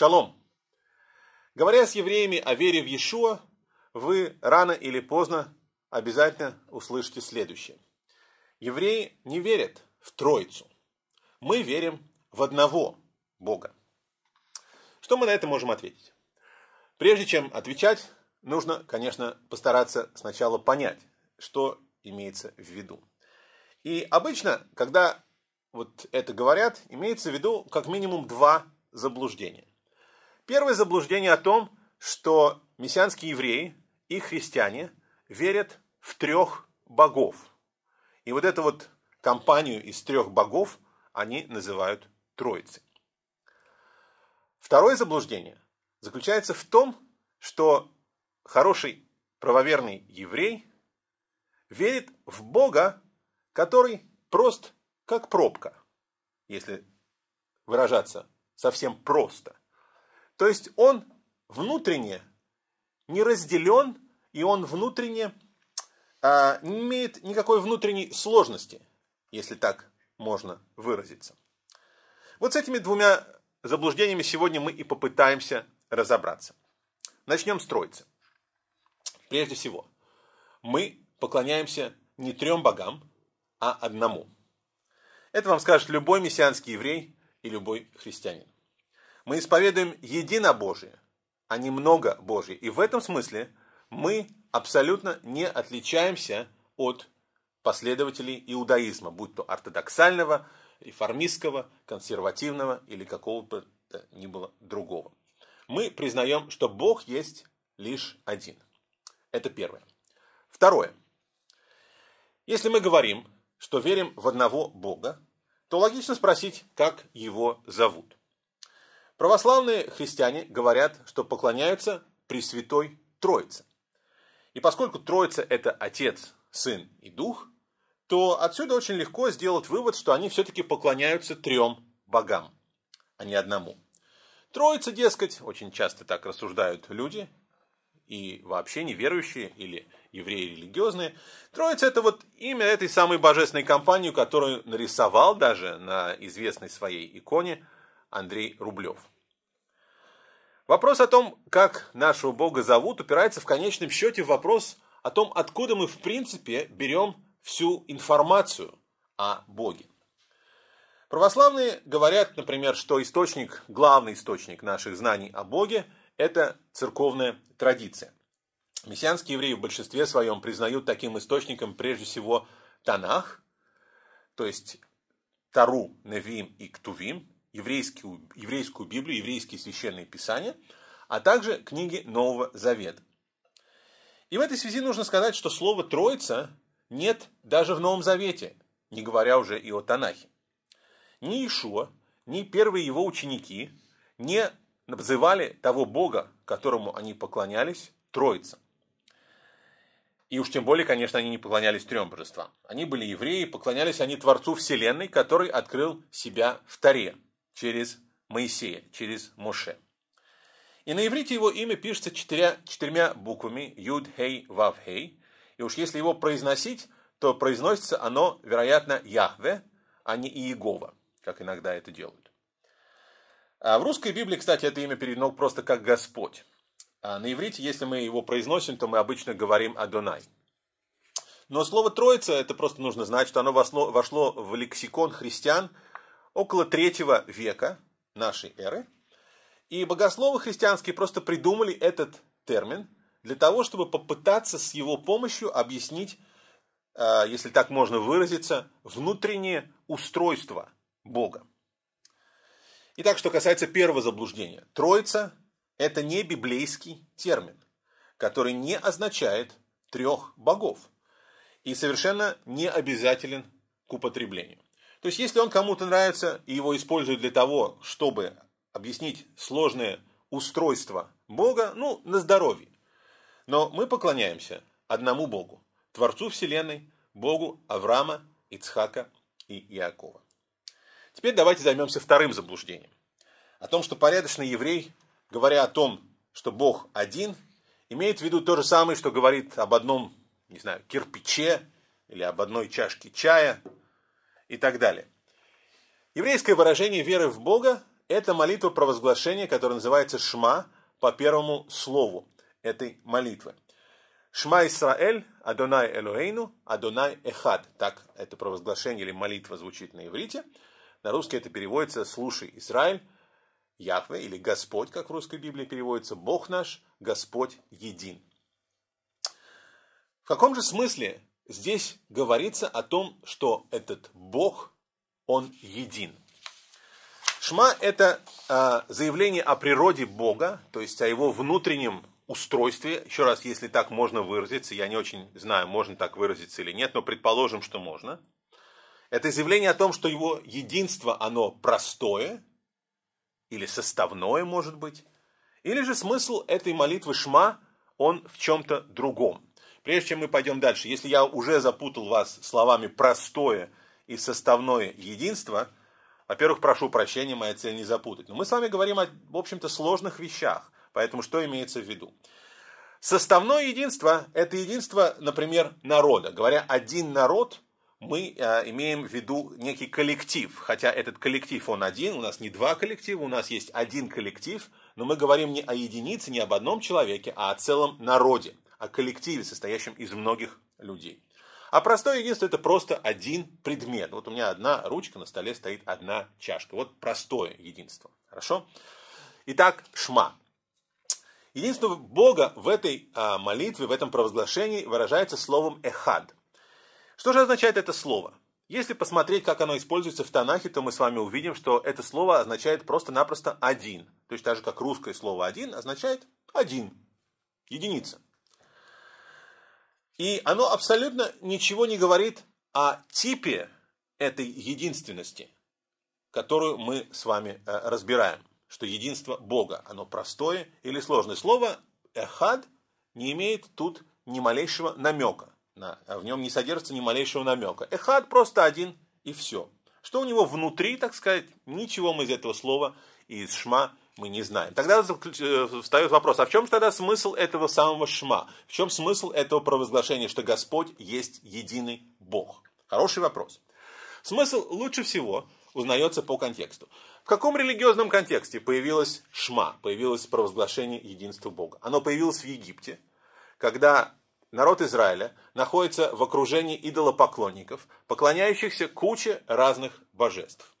Шалом! Говоря с евреями о вере в Иешуа, вы рано или поздно обязательно услышите следующее. Евреи не верят в Троицу. Мы верим в одного Бога. Что мы на это можем ответить? Прежде чем отвечать, нужно, конечно, постараться сначала понять, что имеется в виду. И обычно, когда вот это говорят, имеется в виду как минимум два заблуждения. Первое заблуждение о том, что мессианские евреи и христиане верят в трех богов. И вот эту вот компанию из трех богов они называют Троицей. Второе заблуждение заключается в том, что хороший правоверный еврей верит в Бога, который прост как пробка, если выражаться совсем просто. То есть он внутренне не разделен, и он внутренне а, не имеет никакой внутренней сложности, если так можно выразиться. Вот с этими двумя заблуждениями сегодня мы и попытаемся разобраться. Начнем с троицы. Прежде всего, мы поклоняемся не трем богам, а одному. Это вам скажет любой мессианский еврей и любой христианин мы исповедуем единобожие, а не много божие. И в этом смысле мы абсолютно не отличаемся от последователей иудаизма, будь то ортодоксального, реформистского, консервативного или какого бы то ни было другого. Мы признаем, что Бог есть лишь один. Это первое. Второе. Если мы говорим, что верим в одного Бога, то логично спросить, как его зовут. Православные христиане говорят, что поклоняются Пресвятой Троице. И поскольку Троица – это Отец, Сын и Дух, то отсюда очень легко сделать вывод, что они все-таки поклоняются трем богам, а не одному. Троица, дескать, очень часто так рассуждают люди, и вообще неверующие или евреи религиозные. Троица – это вот имя этой самой божественной компании, которую нарисовал даже на известной своей иконе – Андрей Рублев. Вопрос о том, как нашего Бога зовут, упирается в конечном счете в вопрос о том, откуда мы в принципе берем всю информацию о Боге. Православные говорят, например, что источник, главный источник наших знаний о Боге – это церковная традиция. Мессианские евреи в большинстве своем признают таким источником прежде всего Танах, то есть Тару, Невим и Ктувим, еврейскую, еврейскую Библию, еврейские священные писания, а также книги Нового Завета. И в этой связи нужно сказать, что слово «троица» нет даже в Новом Завете, не говоря уже и о Танахе. Ни Ишуа, ни первые его ученики не называли того Бога, которому они поклонялись, Троица. И уж тем более, конечно, они не поклонялись трем божествам. Они были евреи, поклонялись они Творцу Вселенной, который открыл себя в Таре, через Моисея, через Моше. И на иврите его имя пишется четыря, четырьмя буквами Юд, Хей, Вав, Хей. И уж если его произносить, то произносится оно, вероятно, Яхве, а не Иегова, как иногда это делают. А в русской Библии, кстати, это имя переведено просто как Господь. А на иврите, если мы его произносим, то мы обычно говорим Адонай. Но слово «троица» — это просто нужно знать, что оно вошло в лексикон христиан – около третьего века нашей эры. И богословы христианские просто придумали этот термин для того, чтобы попытаться с его помощью объяснить, э, если так можно выразиться, внутреннее устройство Бога. Итак, что касается первого заблуждения. Троица – это не библейский термин, который не означает трех богов и совершенно не обязателен к употреблению. То есть, если он кому-то нравится и его используют для того, чтобы объяснить сложное устройство Бога, ну, на здоровье. Но мы поклоняемся одному Богу, Творцу Вселенной, Богу Авраама, Ицхака и Иакова. Теперь давайте займемся вторым заблуждением. О том, что порядочный еврей, говоря о том, что Бог один, имеет в виду то же самое, что говорит об одном, не знаю, кирпиче или об одной чашке чая и так далее. Еврейское выражение веры в Бога – это молитва провозглашения, которая называется «шма» по первому слову этой молитвы. «Шма Исраэль, Адонай Элоэйну, Адонай Эхад». Так это провозглашение или молитва звучит на иврите. На русский это переводится «Слушай, Израиль, Яхве» или «Господь», как в русской Библии переводится, «Бог наш, Господь един». В каком же смысле здесь говорится о том, что этот Бог, Он един. Шма – это э, заявление о природе Бога, то есть о его внутреннем устройстве. Еще раз, если так можно выразиться, я не очень знаю, можно так выразиться или нет, но предположим, что можно. Это заявление о том, что его единство, оно простое или составное, может быть. Или же смысл этой молитвы Шма, он в чем-то другом. Прежде чем мы пойдем дальше, если я уже запутал вас словами простое и составное единство, во-первых, прошу прощения, моя цель не запутать. Но мы с вами говорим о, в общем-то, сложных вещах, поэтому что имеется в виду? Составное единство – это единство, например, народа. Говоря «один народ», мы э, имеем в виду некий коллектив, хотя этот коллектив, он один, у нас не два коллектива, у нас есть один коллектив, но мы говорим не о единице, не об одном человеке, а о целом народе – о коллективе, состоящем из многих людей. А простое единство – это просто один предмет. Вот у меня одна ручка, на столе стоит одна чашка. Вот простое единство. Хорошо? Итак, шма. Единство Бога в этой а, молитве, в этом провозглашении выражается словом «эхад». Что же означает это слово? Если посмотреть, как оно используется в Танахе, то мы с вами увидим, что это слово означает просто-напросто «один». То есть, так же, как русское слово «один» означает «один», единица. И оно абсолютно ничего не говорит о типе этой единственности, которую мы с вами э, разбираем, что единство Бога, оно простое или сложное. Слово «эхад» не имеет тут ни малейшего намека, э, в нем не содержится ни малейшего намека. «Эхад» просто один и все. Что у него внутри, так сказать, ничего мы из этого слова и из шма мы не знаем. Тогда э, встает вопрос, а в чем тогда смысл этого самого шма? В чем смысл этого провозглашения, что Господь есть единый Бог? Хороший вопрос. Смысл лучше всего узнается по контексту. В каком религиозном контексте появилось шма, появилось провозглашение единства Бога? Оно появилось в Египте, когда народ Израиля находится в окружении идолопоклонников, поклоняющихся куче разных божеств.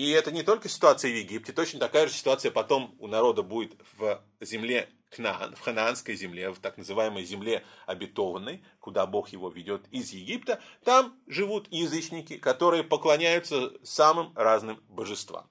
И это не только ситуация в Египте, точно такая же ситуация потом у народа будет в земле Кнаан, в ханаанской земле, в так называемой земле обетованной, куда Бог его ведет из Египта. Там живут язычники, которые поклоняются самым разным божествам.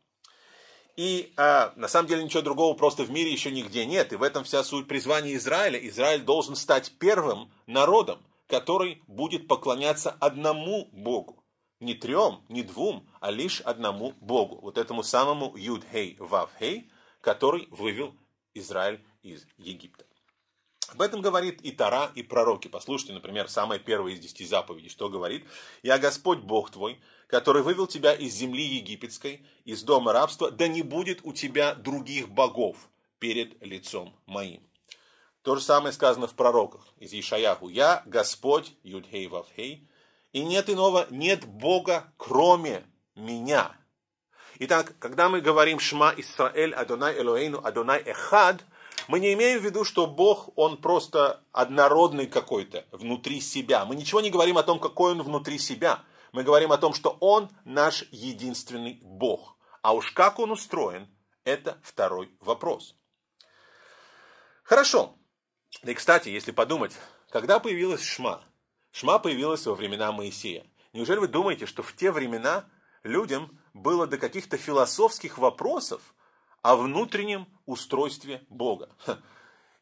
И э, на самом деле ничего другого просто в мире еще нигде нет. И в этом вся суть призвания Израиля. Израиль должен стать первым народом, который будет поклоняться одному Богу не трем, не двум, а лишь одному Богу, вот этому самому Юд-Хей, Вав-Хей, который вывел Израиль из Египта. Об этом говорит и Тара, и пророки. Послушайте, например, самая первая из десяти заповедей, что говорит. «Я Господь Бог твой, который вывел тебя из земли египетской, из дома рабства, да не будет у тебя других богов перед лицом моим». То же самое сказано в пророках из Ишаяху. «Я Господь, Юдхей Вавхей, и нет иного, нет Бога, кроме меня. Итак, когда мы говорим «Шма Исраэль Адонай Элоэйну Адонай Эхад», мы не имеем в виду, что Бог, он просто однородный какой-то внутри себя. Мы ничего не говорим о том, какой он внутри себя. Мы говорим о том, что он наш единственный Бог. А уж как он устроен, это второй вопрос. Хорошо. Да и, кстати, если подумать, когда появилась Шма – Шма появилась во времена Моисея. Неужели вы думаете, что в те времена людям было до каких-то философских вопросов о внутреннем устройстве Бога?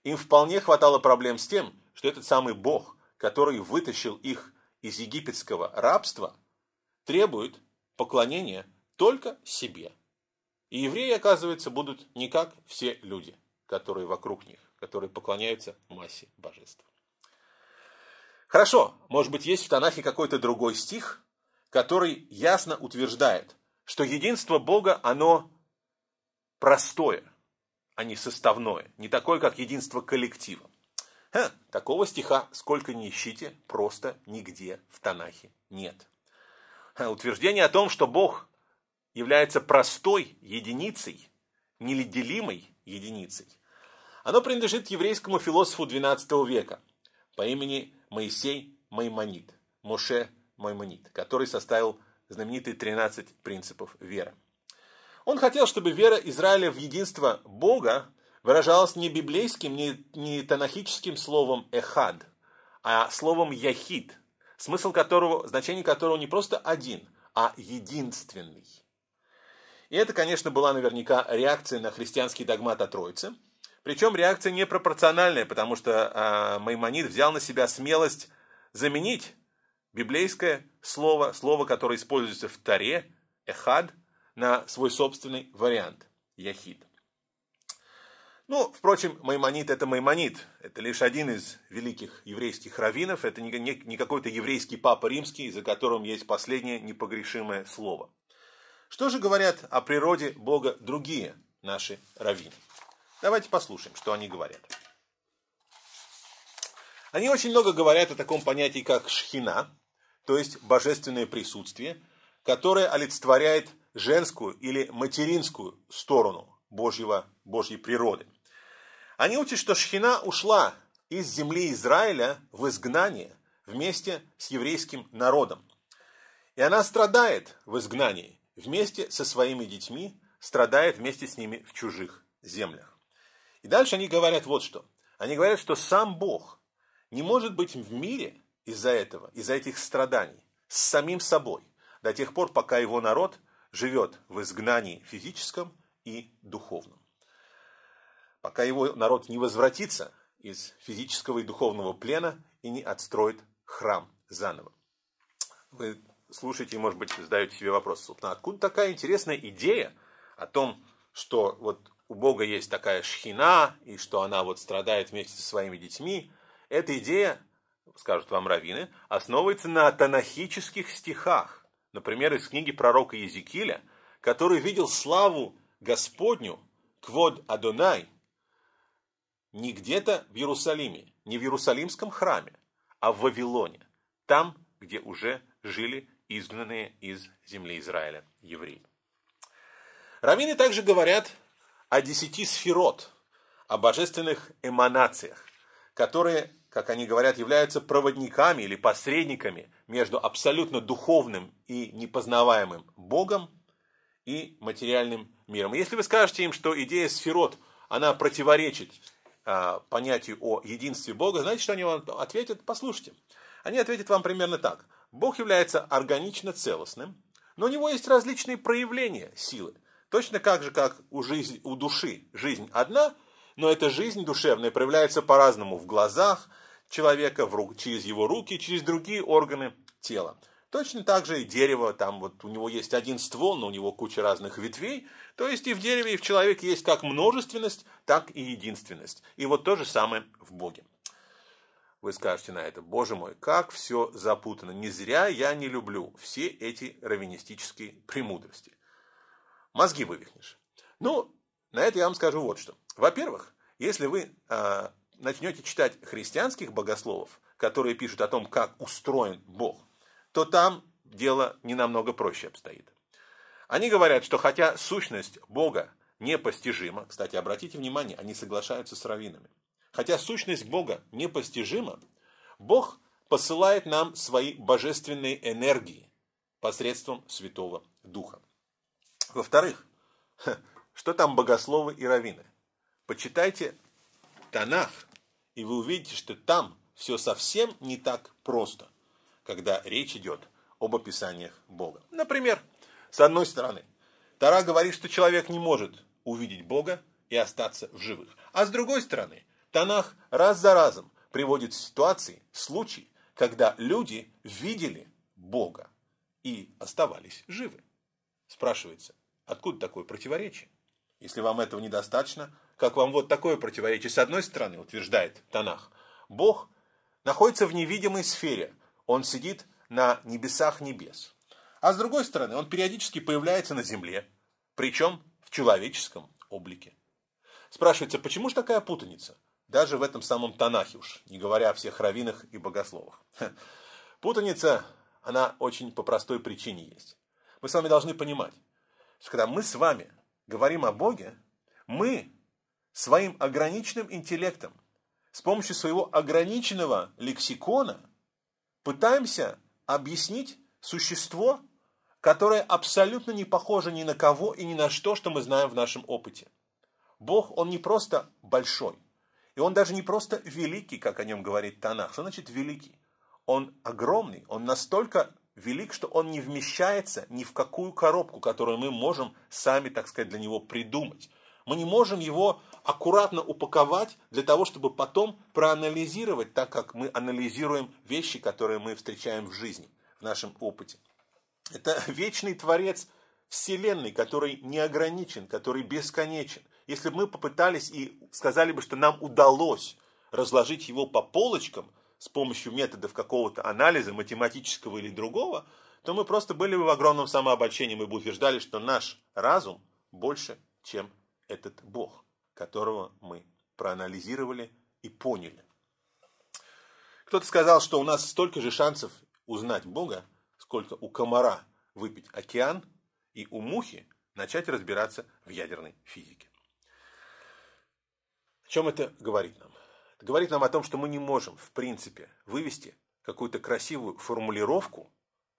Им вполне хватало проблем с тем, что этот самый Бог, который вытащил их из египетского рабства, требует поклонения только себе. И евреи, оказывается, будут не как все люди, которые вокруг них, которые поклоняются массе божеств. Хорошо, может быть, есть в Танахе какой-то другой стих, который ясно утверждает, что единство Бога, оно простое, а не составное, не такое, как единство коллектива. Ха, такого стиха, сколько ни ищите, просто нигде в Танахе нет. Ха, утверждение о том, что Бог является простой единицей, неделимой единицей, оно принадлежит еврейскому философу XII века по имени Моисей Маймонит, Моше Маймонит, который составил знаменитые 13 принципов веры. Он хотел, чтобы вера Израиля в единство Бога выражалась не библейским, не, не танахическим словом «эхад», а словом «яхид», смысл которого, значение которого не просто «один», а «единственный». И это, конечно, была наверняка реакция на христианский догмат о Троице – причем реакция непропорциональная, потому что э, Маймонид взял на себя смелость заменить библейское слово, слово, которое используется в Таре, эхад, на свой собственный вариант, яхид. Ну, впрочем, маймонид это маймонид, Это лишь один из великих еврейских раввинов. Это не, не, не какой-то еврейский папа римский, за которым есть последнее непогрешимое слово. Что же говорят о природе Бога другие наши раввины? Давайте послушаем, что они говорят. Они очень много говорят о таком понятии, как шхина, то есть божественное присутствие, которое олицетворяет женскую или материнскую сторону Божьего, Божьей природы. Они учат, что шхина ушла из земли Израиля в изгнание вместе с еврейским народом. И она страдает в изгнании вместе со своими детьми, страдает вместе с ними в чужих землях. И дальше они говорят вот что. Они говорят, что сам Бог не может быть в мире из-за этого, из-за этих страданий, с самим собой, до тех пор, пока его народ живет в изгнании физическом и духовном. Пока его народ не возвратится из физического и духовного плена и не отстроит храм заново. Вы слушаете и, может быть, задаете себе вопрос, собственно, откуда такая интересная идея о том, что вот у Бога есть такая шхина, и что она вот страдает вместе со своими детьми, эта идея, скажут вам раввины, основывается на танахических стихах. Например, из книги пророка Езекииля, который видел славу Господню, квод Адонай, не где-то в Иерусалиме, не в Иерусалимском храме, а в Вавилоне, там, где уже жили изгнанные из земли Израиля евреи. Равины также говорят, о десяти сферот, о божественных эманациях, которые, как они говорят, являются проводниками или посредниками между абсолютно духовным и непознаваемым Богом и материальным миром. Если вы скажете им, что идея сферот, она противоречит а, понятию о единстве Бога, знаете, что они вам ответят? Послушайте. Они ответят вам примерно так. Бог является органично целостным, но у него есть различные проявления силы – Точно как же, как у, жизнь, у души жизнь одна, но эта жизнь душевная проявляется по-разному в глазах человека, в рук, через его руки, через другие органы тела. Точно так же и дерево, там вот у него есть один ствол, но у него куча разных ветвей. То есть и в дереве, и в человеке есть как множественность, так и единственность. И вот то же самое в Боге. Вы скажете на это, боже мой, как все запутано. Не зря я не люблю все эти раввинистические премудрости мозги вывихнешь. Ну, на это я вам скажу вот что. Во-первых, если вы э, а, начнете читать христианских богословов, которые пишут о том, как устроен Бог, то там дело не намного проще обстоит. Они говорят, что хотя сущность Бога непостижима, кстати, обратите внимание, они соглашаются с раввинами, хотя сущность Бога непостижима, Бог посылает нам свои божественные энергии посредством Святого Духа. Во-вторых, что там богословы и раввины? Почитайте Танах, и вы увидите, что там все совсем не так просто, когда речь идет об описаниях Бога. Например, с одной стороны, Тара говорит, что человек не может увидеть Бога и остаться в живых. А с другой стороны, Танах раз за разом приводит ситуации, случаи, когда люди видели Бога и оставались живы. Спрашивается, Откуда такое противоречие? Если вам этого недостаточно, как вам вот такое противоречие? С одной стороны, утверждает Танах, Бог находится в невидимой сфере, Он сидит на небесах небес. А с другой стороны, Он периодически появляется на земле, причем в человеческом облике. Спрашивается, почему же такая путаница? Даже в этом самом Танахе уж, не говоря о всех раввинах и богословах. Путаница, она очень по простой причине есть. Мы с вами должны понимать, что когда мы с вами говорим о Боге, мы своим ограниченным интеллектом, с помощью своего ограниченного лексикона пытаемся объяснить существо, которое абсолютно не похоже ни на кого и ни на что, что мы знаем в нашем опыте. Бог, он не просто большой, и он даже не просто великий, как о нем говорит Танах. Что значит великий? Он огромный, он настолько велик, что он не вмещается ни в какую коробку, которую мы можем сами, так сказать, для него придумать. Мы не можем его аккуратно упаковать для того, чтобы потом проанализировать, так как мы анализируем вещи, которые мы встречаем в жизни, в нашем опыте. Это вечный творец Вселенной, который не ограничен, который бесконечен. Если бы мы попытались и сказали бы, что нам удалось разложить его по полочкам – с помощью методов какого-то анализа, математического или другого, то мы просто были бы в огромном самообольщении, мы бы утверждали, что наш разум больше, чем этот Бог, которого мы проанализировали и поняли. Кто-то сказал, что у нас столько же шансов узнать Бога, сколько у комара выпить океан и у мухи начать разбираться в ядерной физике. О чем это говорит нам? говорит нам о том, что мы не можем, в принципе, вывести какую-то красивую формулировку,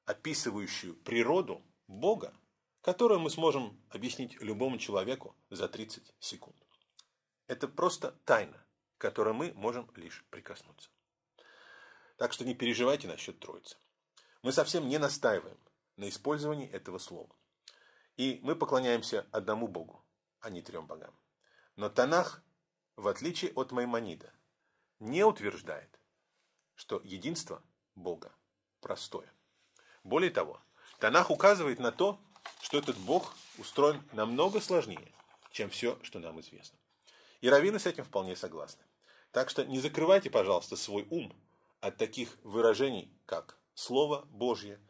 описывающую природу Бога, которую мы сможем объяснить любому человеку за 30 секунд. Это просто тайна, к которой мы можем лишь прикоснуться. Так что не переживайте насчет Троицы. Мы совсем не настаиваем на использовании этого слова. И мы поклоняемся одному Богу, а не трем богам. Но Танах, в отличие от Маймонида, не утверждает, что единство Бога простое. Более того, Танах указывает на то, что этот Бог устроен намного сложнее, чем все, что нам известно. И раввины с этим вполне согласны. Так что не закрывайте, пожалуйста, свой ум от таких выражений, как Слово Божье,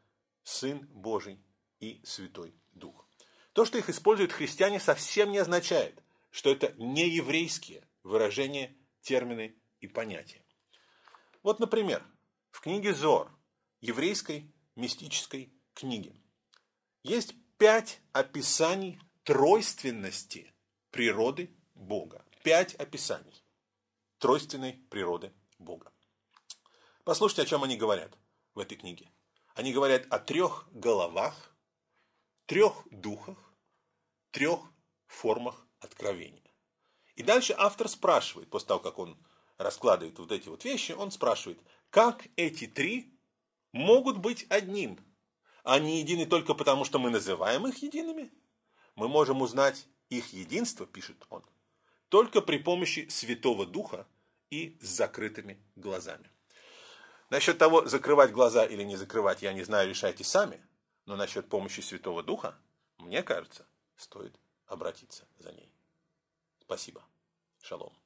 Сын Божий и Святой Дух. То, что их используют христиане, совсем не означает, что это не еврейские выражения, термины и понятия. Вот, например, в книге Зор, еврейской мистической книге, есть пять описаний тройственности природы Бога. Пять описаний тройственной природы Бога. Послушайте, о чем они говорят в этой книге. Они говорят о трех головах, трех духах, трех формах откровения. И дальше автор спрашивает, после того, как он раскладывает вот эти вот вещи, он спрашивает, как эти три могут быть одним? Они едины только потому, что мы называем их едиными? Мы можем узнать их единство, пишет он, только при помощи Святого Духа и с закрытыми глазами. Насчет того, закрывать глаза или не закрывать, я не знаю, решайте сами, но насчет помощи Святого Духа, мне кажется, стоит обратиться за ней. Спасибо. Шалом.